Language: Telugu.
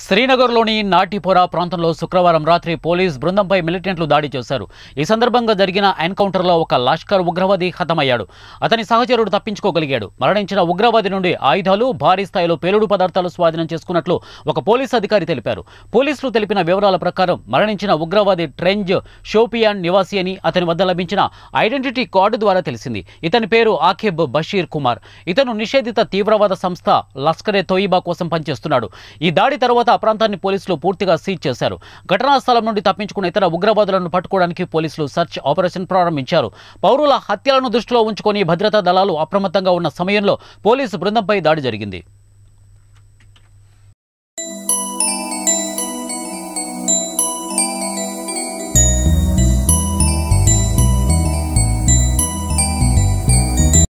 శ్రీనగర్లోని నాటిపోరా ప్రాంతంలో శుక్రవారం రాత్రి పోలీస్ బృందంపై మిలిటెంట్లు దాడి చేశారు ఈ సందర్భంగా జరిగిన ఎన్కౌంటర్లో ఒక లష్కర్ ఉగ్రవాది హతమయ్యాడు అతని సహచరుడు తప్పించుకోగలిగాడు మరణించిన ఉగ్రవాది నుండి ఆయుధాలు భారీ స్థాయిలో పేలుడు పదార్థాలు స్వాధీనం చేసుకున్నట్లు ఒక పోలీస్ అధికారి తెలిపారు పోలీసులు తెలిపిన వివరాల ప్రకారం మరణించిన ఉగ్రవాది ట్రెంజ్ షోపియాన్ నివాసి అని అతని వద్ద లభించిన ఐడెంటిటీ కార్డు ద్వారా తెలిసింది ఇతని పేరు ఆఖిబ్ బషీర్ కుమార్ ఇతను నిషేధిత తీవ్రవాద సంస్థ లష్కరే తోయిబా కోసం పనిచేస్తున్నాడు ఈ దాడి తర్వాత తర్వాత ఆ ప్రాంతాన్ని పోలీసులు పూర్తిగా సీజ్ చేశారు ఘటనా స్థలం నుండి తప్పించుకున్న ఇతర ఉగ్రవాదులను పట్టుకోవడానికి పోలీసులు సర్చ్ ఆపరేషన్ ప్రారంభించారు పౌరుల హత్యలను దృష్టిలో ఉంచుకొని భద్రతా దళాలు అప్రమత్తంగా ఉన్న సమయంలో పోలీసు బృందంపై దాడి జరిగింది